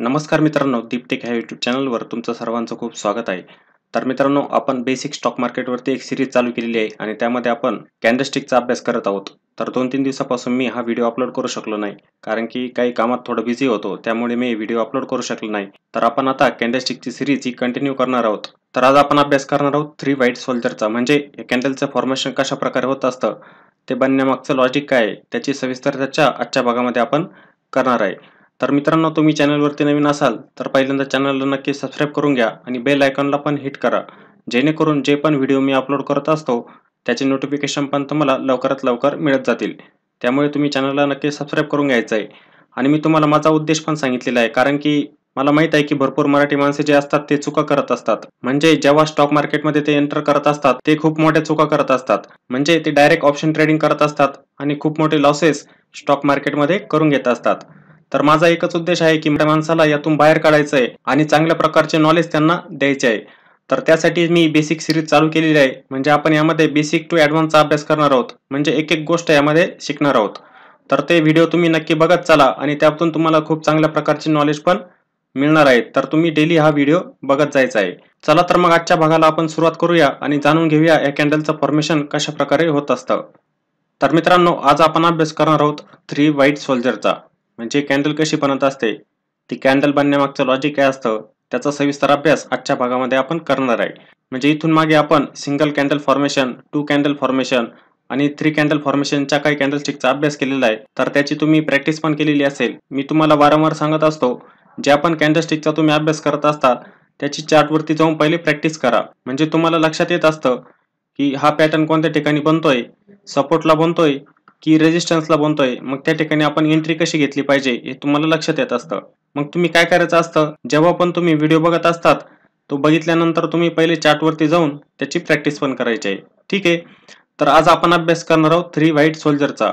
नमस्कार मित्रांनो दीपटेक ह्या यूट्यूब चॅनलवर तुमचं सर्वांचं खूप स्वागत आहे तर मित्रांनो आपण बेसिक स्टॉक मार्केटवरती एक सिरीज चालू केलेली आहे आणि त्यामध्ये आपण कॅन्डलस्टिकचा अभ्यास करत आहोत तर दोन तीन दिवसापासून मी हा व्हिडिओ अपलोड करू शकलो नाही कारण की काही कामात थोडं बिझी होतो त्यामुळे मी व्हिडिओ अपलोड करू शकलो नाही तर आपण आता कॅन्डलस्टिकची सिरीज ही कंटिन्यू करणार आहोत तर आज आपण अभ्यास करणार आहोत थ्री व्हाईट सोल्जरचा म्हणजे कॅन्डलचं फॉर्मेशन कशा प्रकारे होत असतं ते बनण्यामागचं लॉजिक काय त्याची सविस्तर त्याच्या आजच्या भागामध्ये आपण करणार आहे तर मित्रांनो तुम्ही चॅनलवरती नवीन असाल तर पहिल्यांदा चॅनलला नक्की सबस्क्राईब करून घ्या आणि बेल आयकॉनला पण हिट करा जेणेकरून जे पण व्हिडिओ मी अपलोड करत असतो त्याचे नोटिफिकेशन पण तुम्हाला लवकरात लवकर मिळत जातील त्यामुळे तुम्ही चॅनलला नक्की सबस्क्राईब करून घ्यायचं आहे आणि मी तुम्हाला माझा उद्देश पण सांगितलेला आहे कारण की मला माहित आहे की भरपूर मराठी माणसे जे असतात ते चुका करत असतात म्हणजे जेव्हा स्टॉक मार्केटमध्ये ते एंटर करत असतात ते खूप मोठ्या चुका करत असतात म्हणजे ते डायरेक्ट ऑप्शन ट्रेडिंग करत असतात आणि खूप मोठे लॉसेस स्टॉक मार्केटमध्ये करून घेत असतात तर माझा एकच उद्देश आहे की माणसाला यातून बाहेर काढायचं आहे आणि चांगल्या प्रकारचे नॉलेज त्यांना द्यायचे आहे तर त्यासाठी मी बेसिक सिरीज चालू केलेली आहे म्हणजे आपण यामध्ये बेसिक टू ॲडव्हान्सचा अभ्यास करणार आहोत म्हणजे एक एक गोष्ट यामध्ये शिकणार आहोत तर ते व्हिडिओ तुम्ही नक्की बघत चाला आणि त्यातून तुम्हाला खूप चांगल्या प्रकारचे नॉलेज पण मिळणार आहे तर तुम्ही डेली हा व्हिडिओ बघत जायचा आहे चला तर मग आजच्या भागाला आपण सुरुवात करूया आणि जाणून घेऊया या कॅन्डलचं फॉर्मेशन कशा प्रकारे होत असतं तर मित्रांनो आज आपण अभ्यास करणार आहोत थ्री व्हाईट सोल्जरचा म्हणजे कॅन्डल कशी बनत असते ती कॅन्डल बनण्यामागचं लॉजिक काय असतं त्याचा सविस्तर अभ्यास आजच्या भागामध्ये आपण करणार आहे म्हणजे इथून मागे आपण single candle formation two candle formation आणि थ्री कॅन्डल फॉर्मेशनच्या काही कॅन्डल स्टिकचा अभ्यास केलेला आहे तर त्याची तुम्ही प्रॅक्टिस पण केलेली असेल मी तुम्हाला वारंवार सांगत असतो ज्या आपण कॅन्डल स्टिकचा तुम्ही अभ्यास करत असता त्याची चार्टवरती जाऊन पहिले प्रॅक्टिस करा म्हणजे तुम्हाला लक्षात येत असतं की हा पॅटर्न कोणत्या ठिकाणी बनतोय सपोर्टला बनतोय की रेजिस्टन्सला बनतोय मग त्या ठिकाणी आपण एंट्री कशी घेतली पाहिजे हे तुम्हाला लक्षात येत असतं मग तुम्ही काय करायचं असतं जेव्हा पण तुम्ही व्हिडिओ बघत असतात तो बघितल्यानंतर तुम्ही पहिले चार्टवरती जाऊन त्याची प्रॅक्टिस पण करायची आहे ठीक आहे तर आज आपण अभ्यास करणार आहोत थ्री व्हाईट सोल्जरचा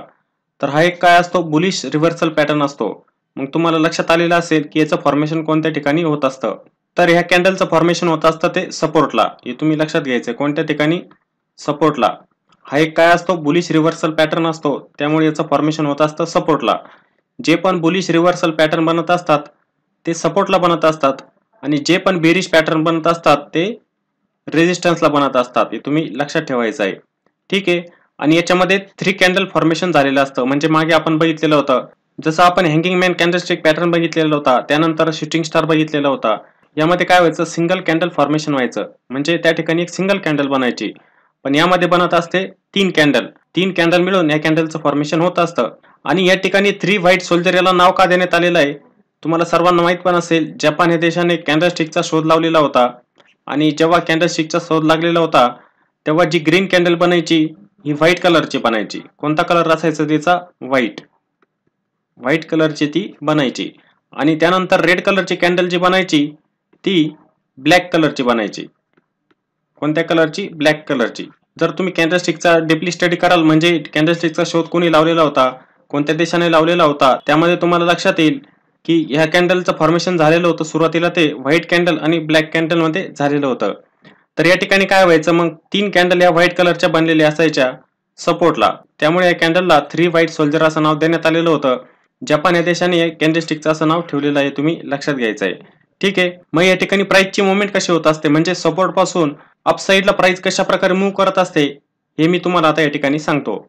तर हा एक काय असतो बुलिश रिव्हर्सल पॅटर्न असतो मग तुम्हाला लक्षात आलेलं असेल की याचं फॉर्मेशन कोणत्या ठिकाणी होत असतं तर ह्या कॅन्डलचं फॉर्मेशन होत असतं ते सपोर्टला हे तुम्ही लक्षात घ्यायचं कोणत्या ठिकाणी सपोर्टला हा एक काय असतो बुलिश रिव्हर्सल पॅटर्न असतो त्यामुळे याचं फॉर्मेशन होत असतं सपोर्टला जे पण बुलिश रिव्हर्सल पॅटर्न बनत असतात ते सपोर्टला बनत असतात आणि जे पण बेरिश पॅटर्न बनत असतात ते रेजिस्टन्सला बनत असतात हे तुम्ही लक्षात ठेवायचं आहे ठीक आहे आणि याच्यामध्ये थ्री कॅन्डल फॉर्मेशन झालेलं असतं म्हणजे मागे आपण बघितलेलं होतं जसं आपण हँगिंग मॅन कॅन्डलस्टिक पॅटर्न बघितलेला होता त्यानंतर शूटिंग स्टार बघितलेला होता यामध्ये काय व्हायचं सिंगल कॅन्डल फॉर्मेशन व्हायचं म्हणजे त्या ठिकाणी एक सिंगल कॅन्डल बनायची पण यामध्ये बनत असते तीन कॅन्डल तीन कॅन्डल मिळून या कॅन्डलचं फॉर्मेशन होत असतं आणि या ठिकाणी थ्री व्हाईट सोल्जर याला नाव का देण्यात आलेलं आहे तुम्हाला सर्वांना माहीत पण असेल जपान या देशाने कॅन्डलस्टिकचा शोध लावलेला होता आणि जेव्हा कॅन्डलस्टिकचा शोध लागलेला होता तेव्हा जी ग्रीन कॅन्डल बनायची ही व्हाईट कलरची बनायची कोणता कलर असायचा तिचा व्हाईट व्हाईट कलरची ती बनायची आणि त्यानंतर रेड कलरची कॅन्डल जी बनायची ती ब्लॅक कलरची बनायची कोणत्या कलरची ब्लॅक कलरची जर तुम्ही कॅन्डलस्टिकचा डिपली स्टडी कराल म्हणजे कॅन्डलस्टिकचा शोध कोणी लावलेला होता कोणत्या देशाने लावलेला होता त्यामध्ये तुम्हाला लक्षात येईल की ह्या कॅन्डलचं फॉर्मेशन झालेलं होतं सुरुवातीला ते व्हाईट कॅन्डल आणि ब्लॅक कॅन्डलमध्ये झालेलं होतं तर या ठिकाणी काय व्हायचं मग तीन कॅन्डल या व्हाईट कलरच्या बनलेल्या असायच्या सपोर्टला त्यामुळे या कॅन्डलला थ्री व्हाईट सोल्जर असं नाव देण्यात आलेलं होतं जपान या देशाने कॅन्डलस्टिकचं असं नाव ठेवलेलं आहे तुम्ही लक्षात घ्यायचं आहे ठीक आहे मग या ठिकाणी प्राईसची मुवमेंट कशी होत असते म्हणजे सपोर्टपासून अपसाईडला प्राइस कशा प्रकारे मूव्ह करत असते हे मी तुम्हाला आता या ठिकाणी सांगतो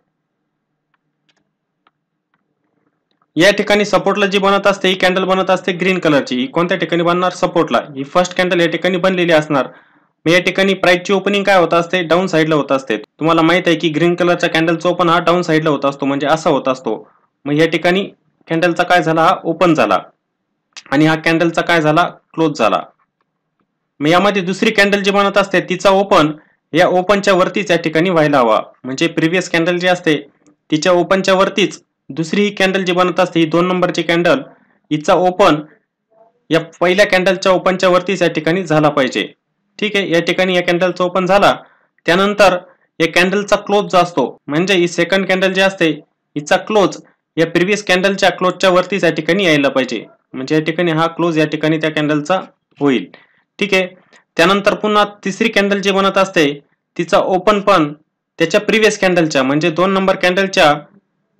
या ठिकाणी सपोर्टला जी बनत असते ही कॅन्डल बनत असते ग्रीन कलरची ही कोणत्या ठिकाणी बनणार सपोर्टला ही फर्स्ट कॅन्डल या ठिकाणी बनलेली असणार मग या ठिकाणी प्राइसची ओपनिंग काय होत असते डाऊन साईडला होत असते तुम्हाला माहित आहे की ग्रीन कलरचा कॅन्डलचा ओपन हा डाऊन साईडला होत असतो म्हणजे असा होत असतो मग या ठिकाणी कॅन्डलचा काय झाला हा ओपन झाला आणि हा कॅन्डलचा काय झाला क्लोज झाला मग यामध्ये दुसरी कॅन्डल जी बनत असते तिचा ओपन या ओपनच्या वरतीच या ठिकाणी व्हायला हवा म्हणजे प्रिव्हियस कॅन्डल जी असते तिच्या ओपनच्या वरतीच दुसरी ही कॅन्डल जी बनत असते ही दोन नंबरची कॅन्डल हिचा ओपन या पहिल्या कॅन्डलच्या ओपनच्या वरतीच या ठिकाणी झाला पाहिजे ठीक आहे या ठिकाणी या कॅन्डलचा ओपन झाला त्यानंतर या कॅन्डलचा क्लोज जो असतो म्हणजे ही सेकंड कॅन्डल जी असते हिचा क्लोज या प्रिव्हियस कॅन्डलच्या क्लोजच्या वरतीच या ठिकाणी यायला पाहिजे म्हणजे या ठिकाणी हा क्लोज या ठिकाणी त्या कॅन्डलचा होईल ठीक आहे त्यानंतर पुन्हा तिसरी कॅन्डल जी बनत असते तिचा ओपन पण त्याच्या प्रिव्हियस कॅन्डलच्या म्हणजे दोन नंबर कॅन्डलच्या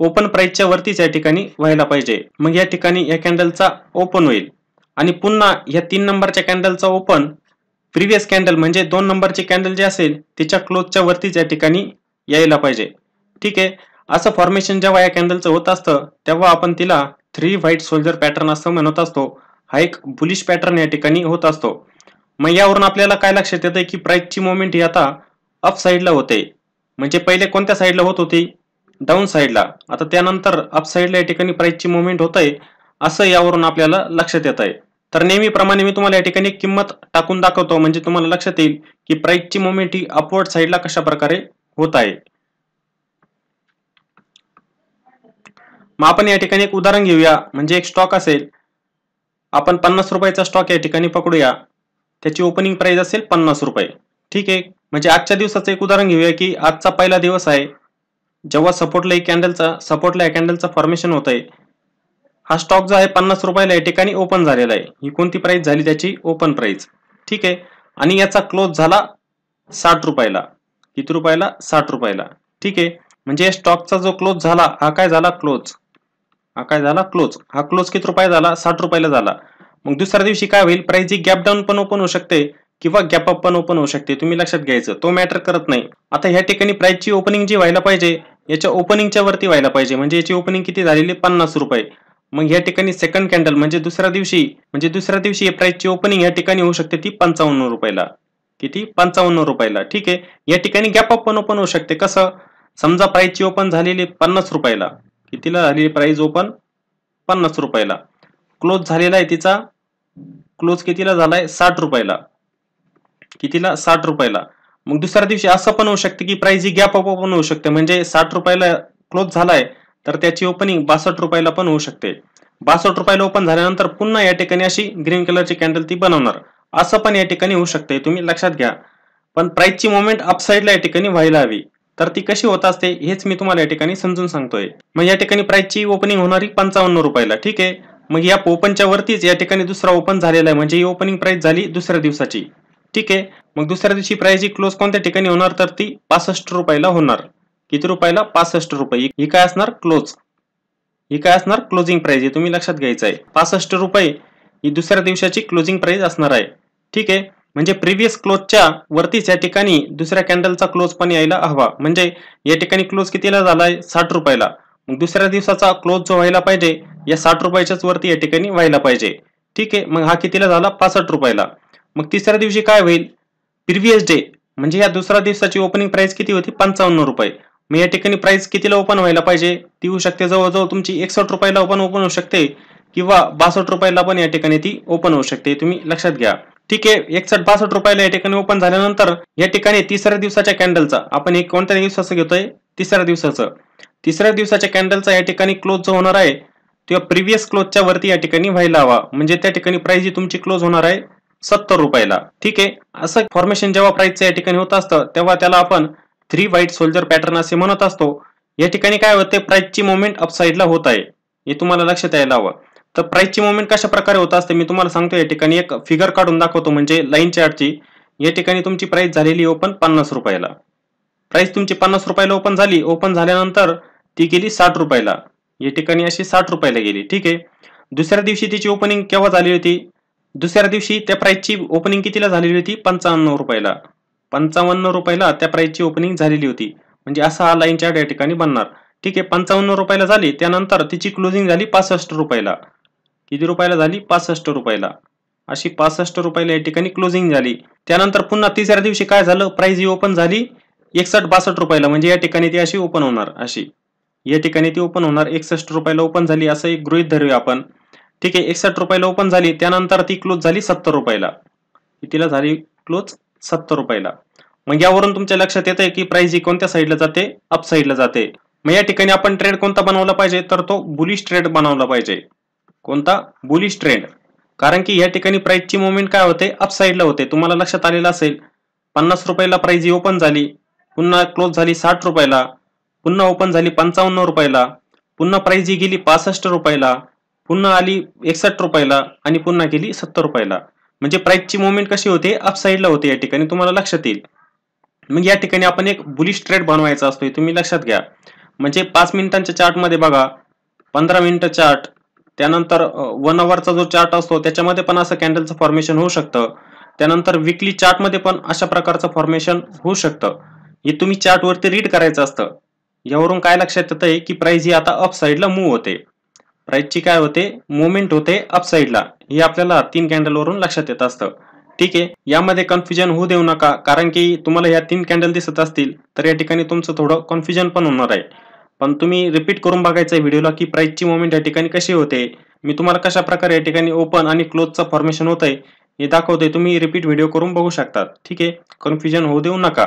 ओपन प्राईसच्या वरतीच या ठिकाणी व्हायला पाहिजे मग या ठिकाणी या कॅन्डलचा ओपन होईल आणि पुन्हा या तीन नंबरच्या कॅन्डलचा ओपन प्रिव्हियस कॅन्डल म्हणजे दोन नंबरची कॅन्डल जी असेल तिच्या क्लोजच्या वरतीच या ठिकाणी यायला पाहिजे ठीक आहे असं फॉर्मेशन जेव्हा या कॅन्डलचं होत असतं तेव्हा आपण तिला थ्री व्हाईट सोल्जर पॅटर्न असं म्हणत असतो हा एक बुलिश पॅटर्न या ठिकाणी होत असतो मग यावरून आपल्याला काय लक्षात आहे की प्राईसची मुवमेंट ही आता अप साईडला होते म्हणजे पहिले कोणत्या साईडला होत होती डाऊन साईडला आता त्यानंतर अप साईडला या ठिकाणी प्राईसची मुवमेंट होत आहे असं यावरून आपल्याला लक्षात येत आहे तर नेहमीप्रमाणे मी तुम्हाला या ठिकाणी किंमत टाकून दाखवतो म्हणजे तुम्हाला लक्षात येईल की प्राईसची मुवमेंट ही अपवर्ड साईडला कशा प्रकारे होत आहे मग आपण या ठिकाणी एक उदाहरण घेऊया म्हणजे एक स्टॉक असेल आपण पन्नास रुपयाचा स्टॉक या ठिकाणी पकडूया त्याची ओपनिंग प्राइस असेल पन्नास रुपये ठीक आहे म्हणजे आजच्या दिवसाचं एक उदाहरण घेऊया की आजचा पहिला दिवस आहे जेव्हा सपोर्टला एक कॅन्डलचा सपोर्टला कॅन्डलचा फॉर्मेशन होत आहे हा स्टॉक जो आहे पन्नास रुपयाला या ठिकाणी ओपन झालेला आहे ही कोणती प्राइस झाली त्याची ओपन प्राइस ठीक आहे आणि याचा क्लोज झाला साठ रुपयाला किती रुपयाला साठ रुपयाला ठीक आहे म्हणजे या स्टॉकचा जो क्लोज झाला हा काय झाला क्लोज हा काय झाला क्लोज हा क्लोज किती रुपये झाला साठ रुपयाला झाला मग दुसऱ्या दिवशी काय होईल प्राइस जी गॅप डाऊन पण ओपन होऊ शकते किंवा गॅप अप पण ओपन होऊ शकते तुम्ही लक्षात घ्यायचं तो मॅटर करत नाही आता या ठिकाणी प्राइसची ओपनिंग जी व्हायला पाहिजे याच्या ओपनिंगच्या वरती व्हायला पाहिजे म्हणजे याची ओपनिंग किती झालेली पन्नास रुपये मग या ठिकाणी सेकंड कॅन्डल म्हणजे दुसऱ्या दिवशी म्हणजे दुसऱ्या दिवशी प्राइसची ओपनिंग या ठिकाणी होऊ शकते ती पंचावन्न रुपयाला किती पंचावन्न रुपयाला ठीक आहे या ठिकाणी गॅप अप पण ओपन होऊ शकते कसं समजा ची ओपन झालेली पन्नास रुपयाला कितीला झालेली प्राइस ओपन पन्नास रुपयाला क्लोज झालेला आहे तिचा क्लोज कितीला झालाय साठ रुपयाला कितीला साठ रुपयाला मग दुसऱ्या दिवशी असं पण होऊ शकते की प्राइस ही गॅप अप पण होऊ शकते म्हणजे साठ रुपयाला क्लोज झालाय तर त्याची ओपनिंग बासष्ट रुपयाला पण होऊ शकते बासष्ट रुपयाला ओपन झाल्यानंतर पुन्हा या ठिकाणी अशी ग्रीन कलरची कॅन्डल ती बनवणार असं पण या ठिकाणी होऊ शकते तुम्ही लक्षात घ्या पण प्राइसची मुवमेंट अपसाईडला या ठिकाणी व्हायला हवी तर ती कशी होत असते हेच मी तुम्हाला या ठिकाणी समजून सांगतोय मग या ठिकाणी प्राइसची ओपनिंग होणारी पंचावन्न रुपयाला ठीक आहे मग या ओपनच्या वरतीच या ठिकाणी दुसरा ओपन झालेला आहे म्हणजे ही ओपनिंग प्राइस झाली दुसऱ्या दिवसाची ठीक आहे मग दुसऱ्या दिवशी प्राइस ही क्लोज कोणत्या ठिकाणी होणार तर ती पासष्ट रुपयाला होणार किती रुपयाला पासष्ट रुपये ही काय असणार क्लोज ही काय असणार क्लोजिंग प्राइस हे तुम्ही लक्षात घ्यायचं आहे पासष्ट रुपये ही दुसऱ्या दिवसाची क्लोजिंग प्राइस असणार आहे ठीक आहे म्हणजे प्रिव्हियस क्लोजच्या वरतीच या ठिकाणी दुसऱ्या कॅन्डलचा क्लोज पण यायला हवा म्हणजे या ठिकाणी क्लोज कितीला झालाय साठ रुपयाला मग दुसऱ्या दिवसाचा क्लोज जो व्हायला पाहिजे या साठ रुपयाच्याच वरती या ठिकाणी व्हायला पाहिजे ठीक आहे मग हा कितीला झाला पासष्ट रुपयाला मग तिसऱ्या दिवशी काय होईल प्रिव्हियस डे म्हणजे या दुसऱ्या दिवसाची ओपनिंग प्राइस किती होती पंचावन्न रुपये मग या ठिकाणी प्राइस कितीला ओपन व्हायला पाहिजे ती होऊ शकते जवळजवळ तुमची एकसष्ट रुपयाला ओपन ओपन होऊ शकते किंवा बासष्ट रुपयाला पण या ठिकाणी ती ओपन होऊ शकते तुम्ही लक्षात घ्या ठीक आहे एकसठ बासष्ट रुपयाला या ठिकाणी ओपन झाल्यानंतर या ठिकाणी तिसऱ्या दिवसाच्या कॅन्डलचा आपण एक कोणत्या दिवसाचं घेतोय तिसऱ्या दिवसाचं तिसऱ्या दिवसाच्या कॅन्डलचा या ठिकाणी क्लोज जो होणार आहे तो प्रिव्हियस क्लोजच्या वरती या ठिकाणी व्हायला हवा म्हणजे त्या ठिकाणी प्राइस जी तुमची क्लोज होणार आहे सत्तर रुपयाला ठीक आहे असं फॉर्मेशन जेव्हा प्राइसचं या ठिकाणी होत असतं तेव्हा त्याला आपण थ्री व्हाईट सोल्जर पॅटर्न असे म्हणत असतो या ठिकाणी काय होते प्राइसची मुवमेंट अपसाईडला होत आहे हे तुम्हाला लक्षात यायला हवं तर प्राइसची मुवमेंट कशा प्रकारे होत असते मी तुम्हाला सांगतो या ठिकाणी एक फिगर काढून दाखवतो म्हणजे लाईन चार्टची या ठिकाणी तुमची प्राइस झालेली ओपन पन्नास रुपयाला प्राइस तुमची पन्नास रुपयाला ओपन झाली ओपन झाल्यानंतर ती गेली साठ रुपयाला या ठिकाणी अशी साठ रुपयाला गेली ठीक आहे दुसऱ्या दिवशी तिची ओपनिंग केव्हा झाली होती दुसऱ्या दिवशी त्या प्राइसची ओपनिंग कितीला झालेली होती पंचावन्न रुपयाला पंचावन्न रुपयाला त्या प्राइसची ओपनिंग झालेली होती म्हणजे असा हा लाईन चार्ट या ठिकाणी बनणार ठीक आहे पंचावन्न रुपयाला झाली त्यानंतर तिची क्लोजिंग झाली पासष्ट रुपयाला किती रुपयाला झाली पासष्ट रुपयाला अशी पासष्ट रुपयाला या ठिकाणी क्लोजिंग झाली त्यानंतर पुन्हा तिसऱ्या दिवशी काय झालं प्राइस ही ओपन झाली एकसष्ट बासष्ट रुपयाला म्हणजे या ठिकाणी ती अशी ओपन होणार अशी या ठिकाणी ती ओपन होणार एकसष्ट रुपयाला ओपन झाली असं एक गृहित धरूया आपण ठीक आहे एकसष्ट रुपयाला ओपन झाली त्यानंतर ती क्लोज झाली सत्तर रुपयाला तिला झाली क्लोज सत्तर रुपयाला मग यावरून तुमच्या लक्षात येतंय की प्राइस ही कोणत्या साईडला जाते अप साईडला जाते मग या ठिकाणी आपण ट्रेड कोणता बनवला पाहिजे तर तो बुलिश ट्रेड बनवला पाहिजे कोणता बुलिश ट्रेंड कारण की या ठिकाणी प्राइसची मुवमेंट काय होते साईडला होते तुम्हाला लक्षात आलेलं असेल पन्नास रुपयाला प्राइस ही ओपन झाली पुन्हा क्लोज झाली साठ रुपयाला पुन्हा ओपन झाली पंचावन्न रुपयाला पुन्हा प्राइस जी गेली पासष्ट रुपयाला पुन्हा आली एकसष्ट रुपयाला आणि पुन्हा गेली सत्तर रुपयाला म्हणजे प्राइसची मुवमेंट कशी होते अपसाईडला होते या ठिकाणी तुम्हाला लक्षात येईल मग या ठिकाणी आपण एक बुलिश ट्रेड बनवायचा असतो तुम्ही लक्षात घ्या म्हणजे पाच मिनिटांच्या चार्टमध्ये बघा पंधरा मिनिटं चार्ट त्यानंतर वन आवरचा जो चार्ट असतो त्याच्यामध्ये पण असं कॅन्डलचं फॉर्मेशन होऊ शकतं त्यानंतर विकली चार्टमध्ये पण अशा प्रकारचं फॉर्मेशन होऊ शकतं हे तुम्ही वरती रीड करायचं असतं यावरून काय लक्षात येतंय की प्राइस ही आता अपसाईडला मूव्ह होते प्राइसची काय होते मुवमेंट होते अपसाईडला हे आपल्याला तीन कॅन्डल वरून लक्षात येत असतं ठीक आहे यामध्ये कन्फ्युजन होऊ देऊ नका कारण की तुम्हाला या तीन कॅन्डल दिसत असतील तर या ठिकाणी तुमचं थोडं कन्फ्युजन पण होणार आहे पण तुम्ही रिपीट करून बघायचं व्हिडिओला की प्राइसची मुवमेंट या ठिकाणी कशी होते मी तुम्हाला कशा प्रकारे या ठिकाणी ओपन आणि क्लोजचं फॉर्मेशन होत आहे हे दाखवते तुम्ही रिपीट व्हिडिओ करून बघू शकतात ठीक आहे कन्फ्युजन होऊ देऊ नका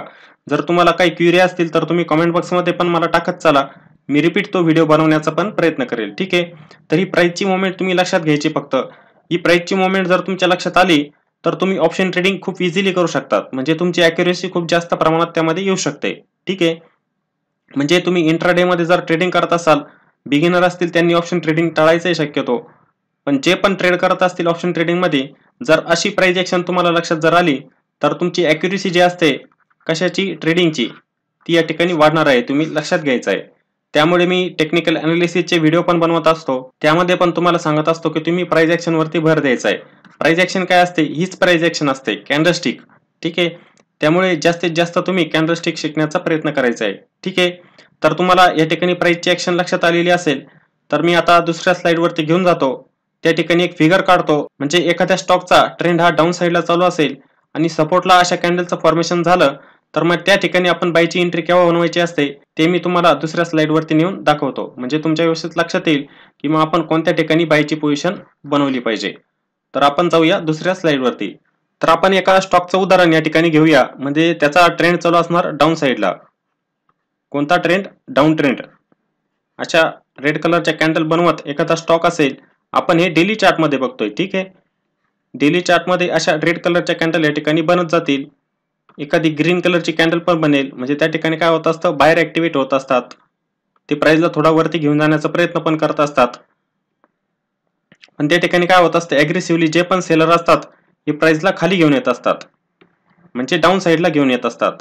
जर तुम्हाला काही क्युरी असतील तर तुम्ही कमेंट बॉक्समध्ये पण मला टाकत चला मी रिपीट तो व्हिडिओ बनवण्याचा पण प्रयत्न करेल ठीक आहे तर ही प्राईजची मुवमेंट तुम्ही लक्षात घ्यायची फक्त ही प्राईजची मुवमेंट जर तुमच्या लक्षात आली तर तुम्ही ऑप्शन ट्रेडिंग खूप इझिली करू शकतात म्हणजे तुमची अॅक्युरेसी खूप जास्त प्रमाणात त्यामध्ये येऊ शकते ठीक आहे म्हणजे तुम्ही मध्ये जर ट्रेडिंग करत असाल बिगिनर असतील त्यांनी ऑप्शन ट्रेडिंग टाळायचंही शक्यतो पण जे पण ट्रेड करत असतील ऑप्शन ट्रेडिंगमध्ये जर अशी प्राईज ॲक्शन तुम्हाला लक्षात जर आली तर तुमची ॲक्युरेसी जी असते कशाची ट्रेडिंगची ती या ठिकाणी वाढणार आहे तुम्ही लक्षात घ्यायचं आहे त्यामुळे मी टेक्निकल अनालिसिसचे व्हिडिओ पण बनवत असतो त्यामध्ये पण तुम्हाला सांगत असतो की तुम्ही प्राईज ॲक्शनवरती भर द्यायचा आहे प्राईज ॲक्शन काय असते हीच प्राईज ॲक्शन असते कॅन्डलस्टिक ठीक आहे त्यामुळे जास्तीत जास्त तुम्ही कॅन्डलस्टिक शिकण्याचा प्रयत्न करायचा आहे ठीक आहे तर तुम्हाला या ठिकाणी प्राईजची ॲक्शन लक्षात आलेली असेल तर मी आता दुसऱ्या स्लाईडवरती घेऊन जातो त्या ठिकाणी एक फिगर काढतो म्हणजे एखाद्या स्टॉकचा ट्रेंड हा डाऊन साईडला चालू असेल आणि सपोर्टला अशा कॅन्डलचं फॉर्मेशन झालं तर मग त्या ठिकाणी आपण बायची एंट्री केव्हा बनवायची असते ते मी तुम्हाला दुसऱ्या स्लाईडवरती नेऊन दाखवतो म्हणजे तुमच्या व्यवस्थित लक्षात येईल की मग आपण कोणत्या ठिकाणी बायची पोझिशन बनवली पाहिजे तर आपण जाऊया दुसऱ्या स्लाइडवरती तर आपण एका स्टॉकचं उदाहरण या ठिकाणी घेऊया म्हणजे त्याचा ट्रेंड चालू असणार डाऊन साईडला कोणता ट्रेंड डाऊन ट्रेंड अशा रेड कलरच्या कॅन्डल बनवत एखादा स्टॉक असेल आपण हे डेली चार्टमध्ये बघतोय ठीक आहे डेली चार्टमध्ये अशा रेड कलरच्या कॅन्डल या ठिकाणी बनत जातील एखादी ग्रीन कलरची कॅन्डल पण बनेल म्हणजे त्या ठिकाणी काय होत असतं बाहेर ऍक्टिव्हेट होत असतात ते प्राईजला थोडा वरती घेऊन जाण्याचा प्रयत्न पण करत असतात पण त्या ठिकाणी काय होत असतं अग्रेसिव्हली जे पण सेलर असतात हे प्राईजला खाली घेऊन येत असतात म्हणजे डाऊन साईडला घेऊन येत असतात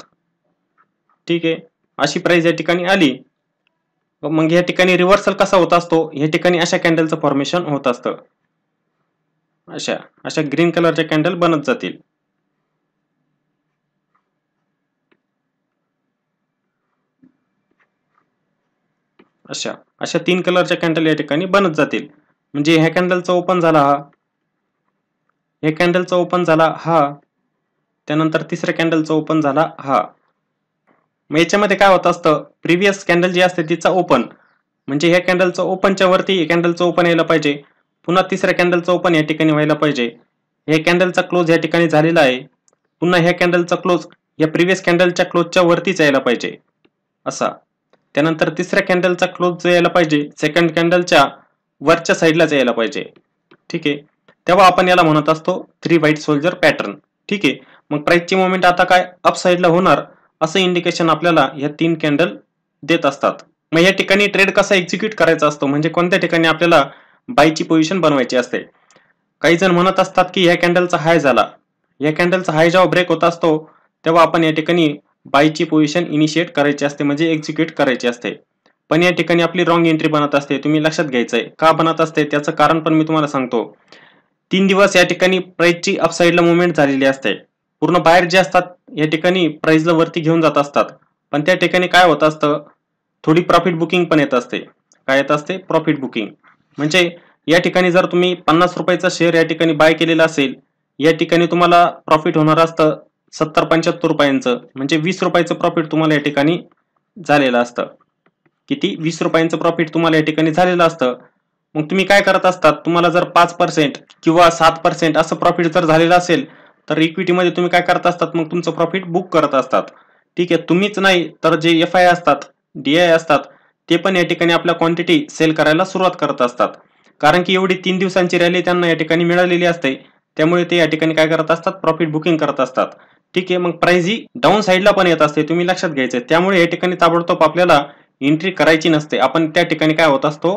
ठीक आहे अशी प्राईज या ठिकाणी आली मग या ठिकाणी रिव्हर्सल कसा होत असतो या ठिकाणी अशा कॅन्डलचं फॉर्मेशन होत असतं अशा अशा ग्रीन कलरच्या कॅन्डल बनत जातील अशा अशा तीन कलरच्या कॅन्डल या ठिकाणी बनत जातील म्हणजे ह्या कॅन्डलचा ओपन झाला हा ह्या कॅन्डलचा ओपन झाला हा त्यानंतर तिसऱ्या कॅन्डलचा ओपन झाला हा मग याच्यामध्ये काय होत असतं प्रिव्हियस कॅन्डल जी असते तिचा ओपन म्हणजे ह्या कॅन्डलचं ओपनच्या वरती कॅन्डलचं ओपन यायला पाहिजे पुन्हा तिसऱ्या कॅन्डलचं ओपन या ठिकाणी व्हायला पाहिजे हे कॅन्डलचा क्लोज या ठिकाणी झालेला आहे पुन्हा ह्या कॅन्डलचा क्लोज या प्रिव्हियस कॅन्डलच्या क्लोजच्या वरतीच यायला पाहिजे असा त्यानंतर तिसऱ्या कॅन्डलचा क्लोज जो यायला पाहिजे सेकंड कॅन्डलच्या वरच्या साईडलाच यायला पाहिजे ठीक आहे तेव्हा आपण याला म्हणत असतो थ्री व्हाईट सोल्जर पॅटर्न ठीक आहे मग प्राईजची मुवमेंट आता काय अप साईडला होणार असं इंडिकेशन आपल्याला ह्या तीन कॅन्डल देत असतात मग या ठिकाणी ट्रेड कसा एक्झिक्यूट करायचा असतो म्हणजे कोणत्या ठिकाणी आपल्याला बायची पोझिशन बनवायची असते काही जण म्हणत असतात की ह्या कॅन्डलचा हाय झाला या कॅन्डलचा हाय जेव्हा ब्रेक होत असतो तेव्हा आपण या ठिकाणी बायची पोझिशन इनिशिएट करायची असते म्हणजे एक्झिक्यूट करायची असते पण या ठिकाणी आपली रॉंग एंट्री बनत असते तुम्ही लक्षात घ्यायचंय का बनत असते त्याचं कारण पण मी तुम्हाला सांगतो तीन दिवस या ठिकाणी प्राईजची अपसाईडला मुवमेंट झालेली असते पूर्ण बाहेर जे असतात या ठिकाणी प्राईजला वरती घेऊन जात असतात पण त्या ठिकाणी काय होत असतं थोडी प्रॉफिट बुकिंग पण येत असते काय येत असते प्रॉफिट बुकिंग म्हणजे या ठिकाणी जर तुम्ही पन्नास रुपयाचा शेअर या ठिकाणी बाय केलेला असेल या ठिकाणी तुम्हाला प्रॉफिट होणार असतं सत्तर पंच्याहत्तर रुपयांचं म्हणजे वीस रुपयाचं प्रॉफिट तुम्हाला या ठिकाणी झालेलं असतं किती वीस रुपयांचं प्रॉफिट तुम्हाला या ठिकाणी झालेलं असतं मग तुम्ही काय करत असतात तुम्हाला जर पाच पर्सेंट किंवा सात पर्सेंट असं प्रॉफिट जर झालेलं असेल तर इक्विटीमध्ये तुम्ही काय करत असतात मग तुमचं प्रॉफिट बुक करत असतात ठीक आहे तुम्हीच नाही तर जे एफ आय असतात डी आय असतात ते पण या ठिकाणी आपल्या क्वांटिटी सेल करायला सुरुवात करत असतात कारण की एवढी तीन दिवसांची रॅली त्यांना या ठिकाणी मिळालेली असते त्यामुळे ते या ठिकाणी काय करत असतात प्रॉफिट बुकिंग करत असतात ठीक आहे मग प्राइस ही डाऊन साईडला पण येत असते तुम्ही लक्षात घ्यायचे त्यामुळे या ठिकाणी ताबडतोब आपल्याला एंट्री करायची नसते आपण त्या ठिकाणी काय होत असतो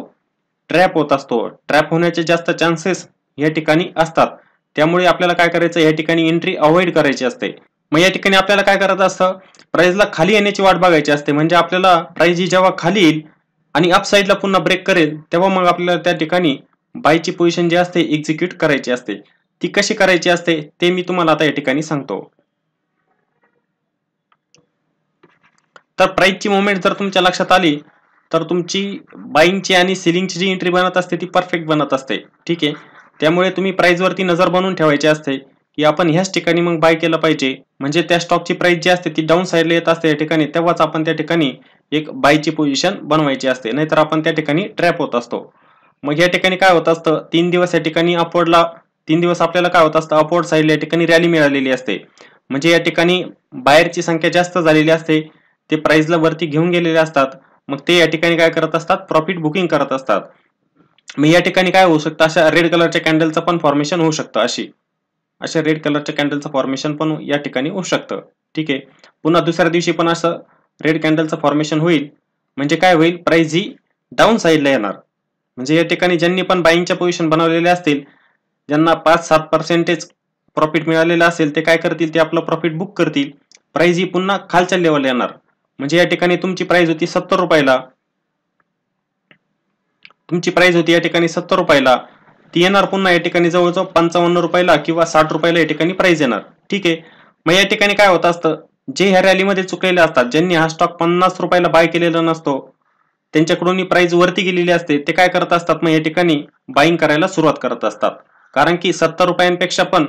ट्रॅप होत असतो ट्रॅप होण्याचे जास्त चान्सेस या ठिकाणी असतात त्यामुळे आपल्याला काय करायचं या ठिकाणी एंट्री अवॉइड करायची असते मग या ठिकाणी आपल्याला काय करायचं असतं प्राईजला खाली येण्याची वाट बघायची असते म्हणजे आपल्याला प्राईज ही जेव्हा खाली येईल आणि अप साईडला पुन्हा ब्रेक करेल तेव्हा मग आपल्याला त्या ठिकाणी बायची पोझिशन जी असते एक्झिक्यूट करायची असते ती कशी करायची असते ते मी तुम्हाला आता या ठिकाणी सांगतो तर प्राईजची मुवमेंट जर तुमच्या लक्षात आली तर तुमची बाईंगची आणि सेलिंगची जी एंट्री बनत असते ती परफेक्ट बनत असते ठीक आहे त्यामुळे तुम्ही प्राईजवरती नजर बनवून ठेवायची असते की आपण ह्याच ठिकाणी मग बाय केलं पाहिजे म्हणजे त्या स्टॉकची प्राइस जी असते ती डाऊन साईडला येत असते या ठिकाणी तेव्हाच आपण त्या ठिकाणी एक बायची पोझिशन बनवायची असते नाहीतर आपण त्या ठिकाणी ट्रॅप होत असतो मग या ठिकाणी काय होत असतं तीन दिवस या ठिकाणी अपवर्डला तीन दिवस आपल्याला काय होत असतं अपवर्ड साईडला या ठिकाणी रॅली मिळालेली असते म्हणजे या ठिकाणी बाहेरची संख्या जास्त झालेली असते ते प्राईजला वरती घेऊन गेलेले असतात मग ते या ठिकाणी काय करत असतात प्रॉफिट बुकिंग करत असतात मग या ठिकाणी काय होऊ शकतं अशा रेड कलरच्या कॅन्डलचं पण फॉर्मेशन होऊ शकतं अशी अशा रेड कलरच्या कॅन्डलचं फॉर्मेशन पण या ठिकाणी होऊ शकतं ठीक आहे पुन्हा दुसऱ्या दिवशी पण असं रेड कॅन्डलचं फॉर्मेशन होईल म्हणजे काय होईल प्राईज ही डाऊन साईडला येणार म्हणजे या ठिकाणी ज्यांनी पण बाईंगच्या पोझिशन बनवलेल्या असतील ज्यांना पाच सात पर्सेंटेज प्रॉफिट मिळालेलं असेल ते काय करतील ते आपलं प्रॉफिट बुक करतील प्राईज ही पुन्हा खालच्या लेवलला येणार म्हणजे या ठिकाणी तुमची प्राईज होती सत्तर रुपयाला तुमची प्राइस होती या ठिकाणी सत्तर रुपयाला ती येणार पुन्हा या ठिकाणी जवळजवळ पंचावन्न रुपयाला किंवा साठ रुपयाला या ठिकाणी प्राइस येणार ठीक आहे मग या ठिकाणी काय होत असतं जे ह्या रॅलीमध्ये चुकलेले असतात ज्यांनी हा स्टॉक पन्नास रुपयाला बाय केलेला नसतो त्यांच्याकडून ही प्राइस वरती गेलेली असते ते काय करत असतात मग या ठिकाणी बाईंग करायला सुरुवात करत असतात कारण की सत्तर रुपयांपेक्षा पण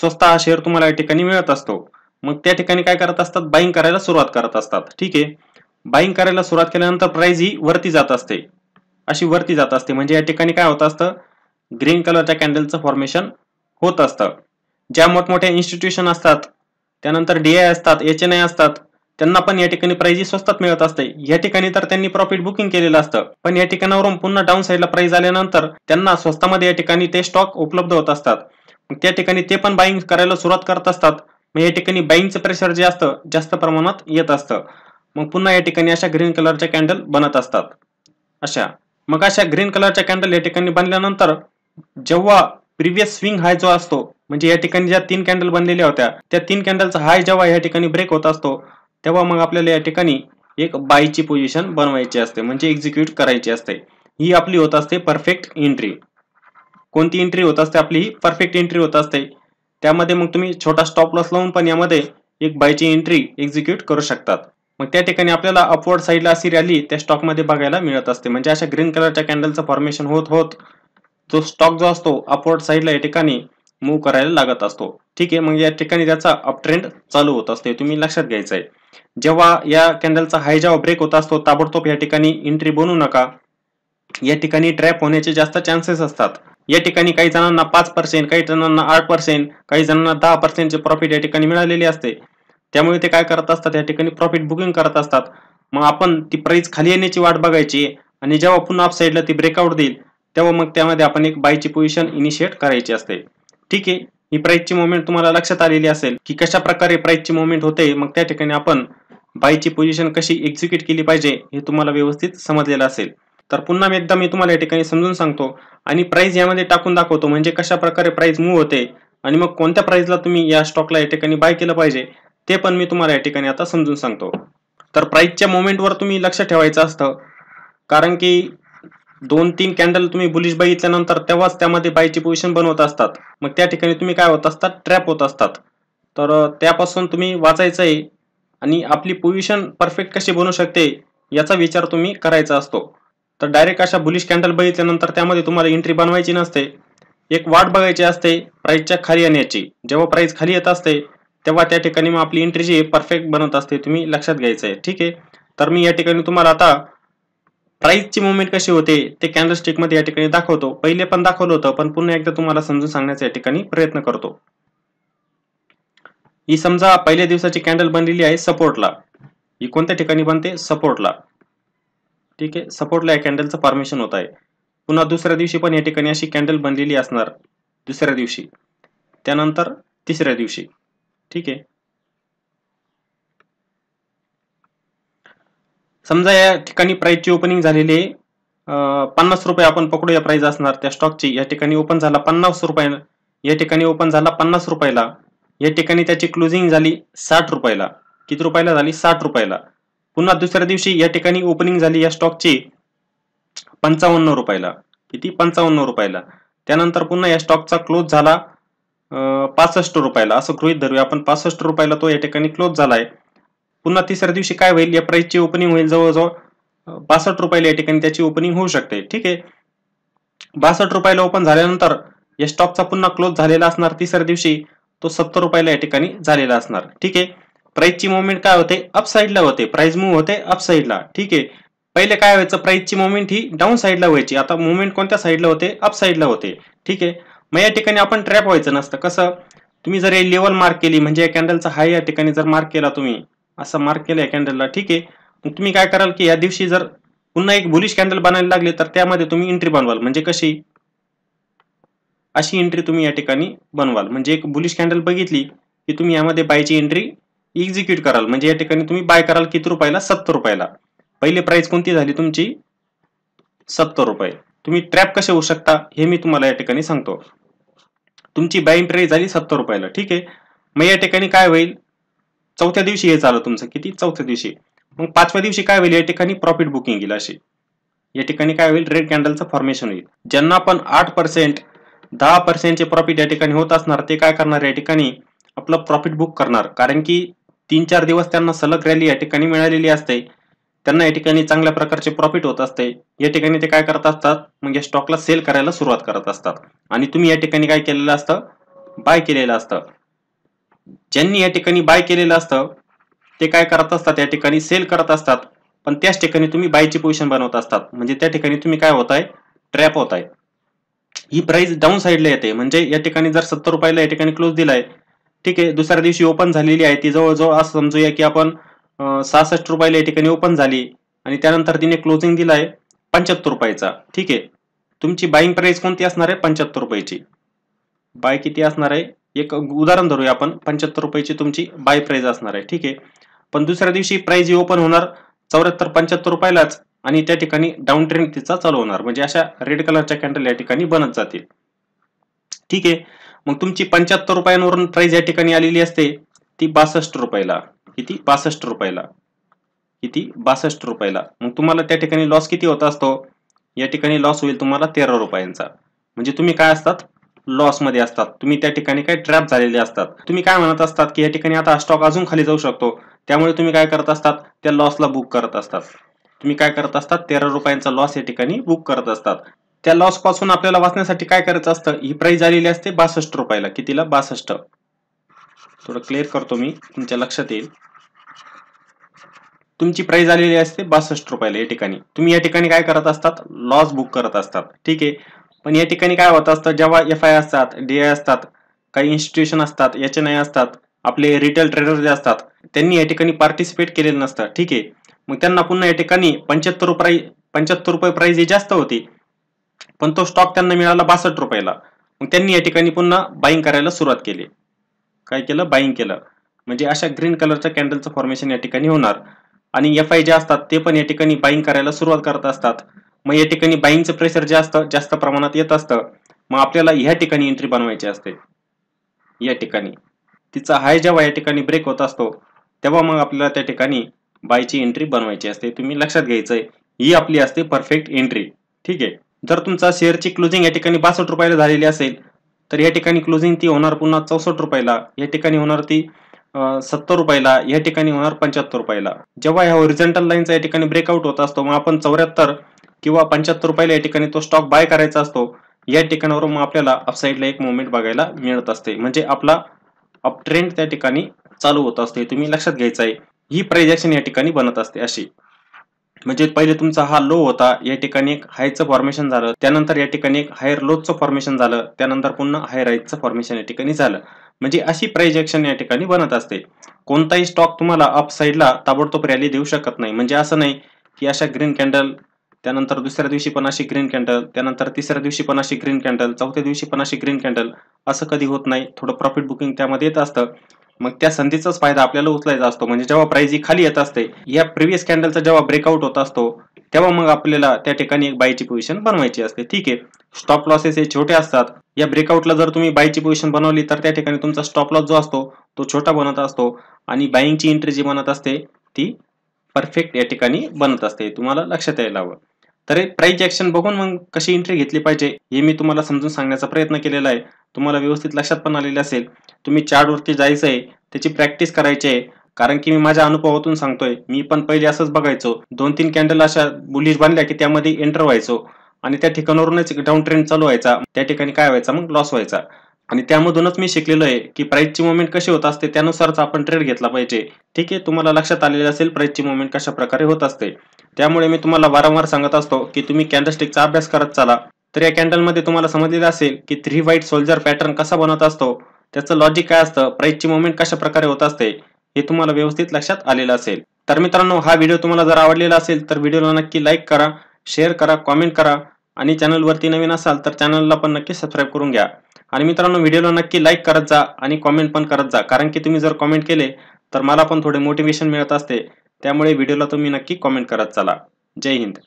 स्वस्त हा शेअर तुम्हाला या ठिकाणी मिळत असतो मग त्या ठिकाणी काय करत असतात बाईंग करायला सुरुवात करत असतात ठीक आहे बाईंग करायला सुरुवात केल्यानंतर प्राइस ही वरती जात असते अशी वरती जात असते म्हणजे या ठिकाणी काय होत असतं ग्रीन कलरच्या कॅन्डलचं फॉर्मेशन होत असतं ज्या मोठमोठ्या इन्स्टिट्यूशन असतात त्यानंतर डी आय असतात एच एन आय असतात त्यांना पण या ठिकाणी प्राइज स्वस्तात मिळत असते या ठिकाणी तर त्यांनी प्रॉफिट बुकिंग केलेलं असतं पण या ठिकाणावरून पुन्हा डाऊन साईडला प्राइस आल्यानंतर त्यांना स्वस्तामध्ये या ठिकाणी ते स्टॉक उपलब्ध होत असतात त्या ठिकाणी ते पण बाईंग करायला सुरुवात करत असतात मग या ठिकाणी बाईंगचं प्रेशर जे असतं जास्त प्रमाणात येत असतं मग पुन्हा या ठिकाणी अशा ग्रीन कलरच्या कॅन्डल बनत असतात अशा मग अशा ग्रीन कलरच्या कॅन्डल या ठिकाणी बनल्यानंतर जेव्हा प्रिव्हियस स्विंग हाय जो असतो म्हणजे या ठिकाणी ज्या तीन कॅन्डल बनलेल्या होत्या त्या तीन कॅन्डलचा हाय जेव्हा या ठिकाणी ब्रेक होत असतो तेव्हा मग आपल्याला या ठिकाणी एक बायची पोझिशन बनवायची असते म्हणजे एक्झिक्यूट करायची असते ही आपली होत असते परफेक्ट एंट्री कोणती एंट्री होत असते आपली ही परफेक्ट एंट्री होत असते त्यामध्ये मग तुम्ही छोटा स्टॉप लॉस लावून पण यामध्ये एक बायची एंट्री एक्झिक्यूट करू शकतात मग त्या ठिकाणी आपल्याला अपवर्ड साईडला अशी रॅली त्या स्टॉकमध्ये बघायला मिळत असते म्हणजे अशा ग्रीन कलरच्या कॅन्डलचं फॉर्मेशन होत होत जो स्टॉक जो असतो अपवर्ड साईडला या ठिकाणी मूव्ह करायला लागत असतो ठीक आहे मग या ठिकाणी त्याचा अपट्रेंड चालू होत असते तुम्ही लक्षात घ्यायचं आहे जेव्हा या कॅन्डलचा हाय जेव्हा ब्रेक होत असतो ताबडतोब या ठिकाणी एंट्री बनू नका या ठिकाणी ट्रॅप होण्याचे जास्त चान्सेस असतात या ठिकाणी काही जणांना पाच पर्सेंट काही जणांना आठ पर्सेंट काही जणांना दहा पर्सेंटचे प्रॉफिट या ठिकाणी मिळालेले असते त्यामुळे ते काय करत असतात या ठिकाणी प्रॉफिट बुकिंग करत असतात मग आपण ती प्राईस खाली येण्याची वाट बघायची आणि जेव्हा पुन्हा अपसाईडला ती ब्रेकआउट देईल तेव्हा मग त्यामध्ये आपण एक बायची पोझिशन इनिशिएट करायची असते ठीक आहे ही प्राईसची मुवमेंट तुम्हाला लक्षात आलेली असेल की कशा प्रकारे प्राईसची मुवमेंट होते मग त्या ठिकाणी आपण बायची पोझिशन कशी एक्झिक्यूट केली पाहिजे हे तुम्हाला व्यवस्थित समजलेलं असेल तर पुन्हा मी एकदा मी तुम्हाला या ठिकाणी समजून सांगतो आणि प्राईस यामध्ये टाकून दाखवतो म्हणजे कशा प्रकारे प्राईस मूव्ह होते आणि मग कोणत्या प्राईसला तुम्ही या स्टॉकला या ठिकाणी बाय केलं पाहिजे ते पण मी तुम्हाला या ठिकाणी आता समजून सांगतो तर प्राईजच्या मोमेंटवर तुम्ही लक्ष ठेवायचं असतं कारण की दोन तीन कॅन्डल तुम्ही बुलिश बघितल्यानंतर तेव्हाच त्यामध्ये बायची पोझिशन बनवत असतात मग त्या ठिकाणी तुम्ही काय होत असतात ट्रॅप होत असतात तर त्यापासून तुम्ही वाचायचं आहे आणि आपली पोझिशन परफेक्ट कशी बनवू शकते याचा विचार तुम्ही करायचा असतो तर डायरेक्ट अशा बुलिश कॅन्डल बघितल्यानंतर त्यामध्ये तुम्हाला एंट्री बनवायची नसते एक वाट बघायची असते प्राईजच्या खाली येण्याची जेव्हा प्राईज खाली येत असते तेव्हा त्या ठिकाणी मग आपली एंट्री जी परफेक्ट बनत असते तुम्ही लक्षात घ्यायचं आहे ठीक आहे तर मी या ठिकाणी तुम्हाला आता प्राइसची मुवमेंट कशी होते ते मध्ये या ठिकाणी दाखवतो पहिले पण दाखवलं होतं पण पुन्हा एकदा तुम्हाला समजून सांगण्याचा या ठिकाणी प्रयत्न करतो ही समजा पहिल्या दिवसाची कॅन्डल बनलेली आहे सपोर्टला ही कोणत्या ठिकाणी बनते सपोर्टला ठीक आहे सपोर्टला या कॅन्डलचं परमिशन होत आहे पुन्हा दुसऱ्या दिवशी पण या ठिकाणी अशी कॅन्डल बनलेली असणार दुसऱ्या दिवशी त्यानंतर तिसऱ्या दिवशी ठीक आहे समजा या ठिकाणी प्राईजची ओपनिंग झालेली आहे पन्नास रुपये आपण पकडूया प्राईज असणार त्या स्टॉकची या ठिकाणी ओपन झाला पन्नास रुपये या ठिकाणी ओपन झाला पन्नास रुपयाला या ठिकाणी त्याची क्लोजिंग झाली साठ रुपयाला किती रुपयाला झाली साठ रुपयाला पुन्हा दुसऱ्या दिवशी या ठिकाणी ओपनिंग झाली या स्टॉकची पंचावन्न रुपयाला किती पंचावन्न रुपयाला त्यानंतर पुन्हा या स्टॉकचा क्लोज झाला पासष्ट रुपयाला असं गृहित धरूया आपण पासष्ट रुपयाला तो या ठिकाणी क्लोज झालाय पुन्हा तिसऱ्या दिवशी काय होईल या प्राईसची ओपनिंग होईल जवळजवळ बासष्ट रुपयाला या ठिकाणी त्याची ओपनिंग होऊ शकते ठीक आहे बासष्ट रुपयाला ओपन झाल्यानंतर या स्टॉकचा पुन्हा क्लोज झालेला असणार तिसऱ्या दिवशी तो सत्तर रुपयाला या ठिकाणी झालेला असणार ठीक आहे प्राईसची मुवमेंट काय होते अपसाईडला होते प्राईस मूव्ह होते अपसाईडला ठीक आहे पहिले काय व्हायचं प्राईसची मुवमेंट ही डाऊन साईडला व्हायची आता मुवमेंट कोणत्या साईडला होते अपसाईडला होते ठीक आहे मग या ठिकाणी आपण ट्रॅप व्हायचं नसतं कसं तुम्ही जर हे लेवल मार्क केली म्हणजे या कॅन्डलचा हाय या ठिकाणी जर मार्क केला तुम्ही असं मार्क केला या कॅन्डलला ठीक आहे मग तुम्ही काय कराल की या दिवशी जर पुन्हा एक बुलिश कॅन्डल बनायला लागले तर त्यामध्ये तुम्ही एंट्री बनवाल म्हणजे कशी अशी एंट्री तुम्ही या ठिकाणी बनवाल म्हणजे एक बुलिश कॅन्डल बघितली की तुम्ही यामध्ये बायची एंट्री एक्झिक्यूट कराल म्हणजे या ठिकाणी तुम्ही बाय कराल किती रुपयाला सत्तर रुपयाला पहिले प्राइस कोणती झाली तुमची सत्तर रुपये तुम्ही ट्रॅप कसे होऊ शकता हे मी तुम्हाला या ठिकाणी सांगतो तुमची बँक प्राईस झाली सत्तर रुपयाला ठीक आहे मग या ठिकाणी काय होईल चौथ्या दिवशी हे झालं तुमचं किती चौथ्या दिवशी मग पाचव्या दिवशी काय होईल या ठिकाणी प्रॉफिट बुकिंग येईल अशी या ठिकाणी काय होईल रेड कॅन्डलचं फॉर्मेशन होईल ज्यांना पण आठ पर्सेंट दहा पर्सेंटचे प्रॉफिट या ठिकाणी होत असणार ते काय करणार या ठिकाणी आपलं प्रॉफिट बुक करणार कारण की तीन चार दिवस त्यांना सलग रॅली या ठिकाणी मिळालेली असते त्यांना या ठिकाणी चांगल्या प्रकारचे प्रॉफिट होत असते या ठिकाणी ते काय करत असतात म्हणजे स्टॉकला सेल करायला सुरुवात करत असतात आणि तुम्ही या ठिकाणी काय केलेलं असतं बाय केलेलं असतं ज्यांनी या ठिकाणी बाय केलेलं असतं ते काय करत असतात या ठिकाणी सेल करत असतात पण त्याच ठिकाणी तुम्ही बायची पोझिशन बनवत असतात म्हणजे त्या ठिकाणी तुम्ही काय आहे ट्रॅप आहे ही प्राइस डाऊन साईडला येते म्हणजे या ठिकाणी जर सत्तर रुपयाला या ठिकाणी क्लोज दिलाय ठीक आहे दुसऱ्या दिवशी ओपन झालेली आहे ती जवळजवळ असं समजूया की आपण सहासष्ट रुपयाला या ठिकाणी ओपन झाली आणि त्यानंतर तिने क्लोजिंग दिला आहे पंच्याहत्तर रुपयाचा ठीक आहे तुमची बाईंग प्राईस कोणती असणार आहे पंच्याहत्तर रुपयाची बाय किती असणार आहे एक उदाहरण धरूया आपण पंच्याहत्तर रुपयाची तुमची बाय प्राईज असणार आहे ठीक आहे पण दुसऱ्या दिवशी प्राईज ही ओपन होणार चौऱ्याहत्तर पंच्याहत्तर रुपयालाच आणि त्या ठिकाणी डाऊन ट्रेंड तिचा चालू होणार म्हणजे अशा रेड कलरच्या कॅन्डल या ठिकाणी बनत जातील ठीक आहे मग तुमची पंच्याहत्तर रुपयांवरून प्राईज या ठिकाणी आलेली असते ती बासष्ट रुपयाला किती बासष्ट रुपयाला किती बासष्ट रुपयाला मग तुम्हाला त्या ठिकाणी लॉस किती होत असतो या ठिकाणी लॉस होईल तुम्हाला तेरा रुपयांचा म्हणजे तुम्ही काय असतात लॉसमध्ये असतात तुम्ही त्या ठिकाणी काय ट्रॅप झालेले असतात तुम्ही काय म्हणत असतात की या ठिकाणी आता स्टॉक अजून खाली जाऊ शकतो त्यामुळे तुम्ही काय करत असतात त्या लॉसला बुक करत असतात तुम्ही काय करत असतात तेरा रुपयांचा लॉस या ठिकाणी बुक करत असतात त्या लॉस पासून आपल्याला वाचण्यासाठी काय करायचं असतं ही प्राईस आलेली असते बासष्ट रुपयाला कितीला बासष्ट थोडं क्लिअर करतो मी तुमच्या लक्षात येईल तुमची प्राइस आलेली असते बासष्ट रुपयाला या ठिकाणी तुम्ही या ठिकाणी काय करत असतात लॉस बुक करत असतात ठीक आहे पण या ठिकाणी काय होत असतं जेव्हा एफ आय असतात डी आय असतात काही इन्स्टिट्यूशन असतात एच एन आय असतात आपले रिटेल ट्रेडर जे असतात त्यांनी या ठिकाणी पार्टिसिपेट केलेलं नसतं ठीक आहे मग त्यांना पुन्हा या ठिकाणी पंच्याहत्तर रुपये पंच्याहत्तर रुपये प्राइस ही जास्त होती पण तो स्टॉक त्यांना मिळाला बासष्ट रुपयाला मग त्यांनी या ठिकाणी पुन्हा बाईंग करायला सुरुवात केली काय केलं बाईंग केलं म्हणजे अशा ग्रीन कलरच्या कॅन्डलचं फॉर्मेशन या ठिकाणी होणार आणि एफ आय जे असतात ते पण या ठिकाणी बाईंग करायला सुरुवात करत असतात मग या ठिकाणी बाईंगचं प्रेशर जे असतं जास्त प्रमाणात येत असतं मग आपल्याला ह्या ठिकाणी एंट्री बनवायची असते या ठिकाणी तिचा हाय जेव्हा या ठिकाणी ब्रेक होत असतो तेव्हा मग आपल्याला त्या ठिकाणी बायची एंट्री बनवायची असते तुम्ही लक्षात घ्यायचंय ही आपली असते परफेक्ट एंट्री ठीक आहे जर तुमचा शेअरची क्लोजिंग या ठिकाणी बासष्ट रुपयाला झालेली असेल तर या ठिकाणी क्लोजिंग ती होणार पुन्हा चौसष्ट रुपयाला या ठिकाणी होणार ती सत्तर रुपयाला या ठिकाणी होणार पंच्याहत्तर रुपयाला जेव्हा ह्या ओरिजेंटल लाईनचा या ठिकाणी ब्रेकआउट होत असतो मग आपण चौऱ्याहत्तर किंवा पंच्याहत्तर रुपयाला या ठिकाणी तो स्टॉक बाय करायचा असतो या ठिकाणावरून मग आपल्याला अपसाईडला एक मुवमेंट बघायला मिळत असते म्हणजे आपला अप ट्रेंड त्या ठिकाणी चालू होत असते तुम्ही लक्षात घ्यायचं आहे ही प्राइजॅक्शन या ठिकाणी बनत असते अशी म्हणजे पहिले तुमचा हा लो होता या ठिकाणी एक हायचं फॉर्मेशन झालं त्यानंतर या ठिकाणी एक हायर लोचं फॉर्मेशन झालं त्यानंतर पुन्हा हायर हाईटचं फॉर्मेशन या ठिकाणी झालं म्हणजे अशी प्रायजेक्शन या ठिकाणी बनत असते कोणताही स्टॉक तुम्हाला अप साईडला ताबडतोब रॅली देऊ शकत नाही म्हणजे असं नाही की अशा ग्रीन कॅन्डल त्यानंतर दुसऱ्या दिवशी पण अशी ग्रीन कॅन्डल त्यानंतर तिसऱ्या दिवशी पण अशी ग्रीन कॅन्डल चौथ्या दिवशी पण अशी ग्रीन कॅन्डल असं कधी होत नाही थोडं प्रॉफिट बुकिंग त्यामध्ये येत असतं मग त्या संधीचाच फायदा आपल्याला उचलायचा असतो म्हणजे जेव्हा प्राइस ही खाली येत असते या प्रिव्हियस कॅन्डलचा जेव्हा ब्रेकआउट होत असतो तेव्हा मग आपल्याला त्या ठिकाणी एक बायची पोझिशन बनवायची असते ठीक आहे स्टॉप लॉसेस हे छोटे असतात या ब्रेकआउटला जर तुम्ही बायची पोझिशन बनवली तर त्या ठिकाणी तुमचा स्टॉप लॉस जो असतो तो छोटा बनत असतो आणि बाईंगची एंट्री जी बनत असते ती परफेक्ट या ठिकाणी बनत असते तुम्हाला लक्षात यायला हवं तर प्राईज ऍक्शन बघून मग कशी एंट्री घेतली पाहिजे हे मी तुम्हाला समजून सांगण्याचा प्रयत्न केलेला आहे तुम्हाला व्यवस्थित लक्षात पण आलेले असेल तुम्ही चार्टवरती जायचं आहे त्याची प्रॅक्टिस करायची आहे कारण की मी माझ्या अनुभवातून सांगतोय मी पण पहिले असंच बघायचो दोन तीन कॅन्डल अशा बुलिश बांधल्या की त्यामध्ये एंटर व्हायचो आणि त्या ठिकाणावरूनच डाऊन ट्रेंड चालू व्हायचा त्या ठिकाणी काय व्हायचा मग लॉस व्हायचा आणि त्यामधूनच मी शिकलेलो आहे की प्राईसची मुवमेंट कशी होत असते त्यानुसारच आपण ट्रेड घेतला पाहिजे ठीक आहे तुम्हाला लक्षात आलेलं असेल प्राईसची मुवमेंट कशा प्रकारे होत असते त्यामुळे मी तुम्हाला वारंवार सांगत असतो की तुम्ही कॅन्डलस्टिकचा अभ्यास करत चाला तर या कॅन्डलमध्ये तुम्हाला समजलेलं असेल की थ्री व्हाईट सोल्जर पॅटर्न कसा बनवत असतो त्याचं लॉजिक काय असतं प्राईसची मुवमेंट कशा प्रकारे होत असते हे तुम्हाला व्यवस्थित लक्षात आलेलं असेल तर मित्रांनो हा व्हिडिओ तुम्हाला जर आवडलेला असेल तर व्हिडिओला नक्की लाईक करा शेअर करा कॉमेंट करा आणि चॅनलवरती नवीन असाल तर चॅनलला पण नक्की सबस्क्राईब करून घ्या आणि मित्रांनो व्हिडिओला नक्की लाईक करत जा आणि कॉमेंट पण करत जा कारण की तुम्ही जर कॉमेंट केले तर मला पण थोडे मोटिवेशन मिळत असते त्यामुळे व्हिडिओला तुम्ही नक्की कॉमेंट करत चला जय हिंद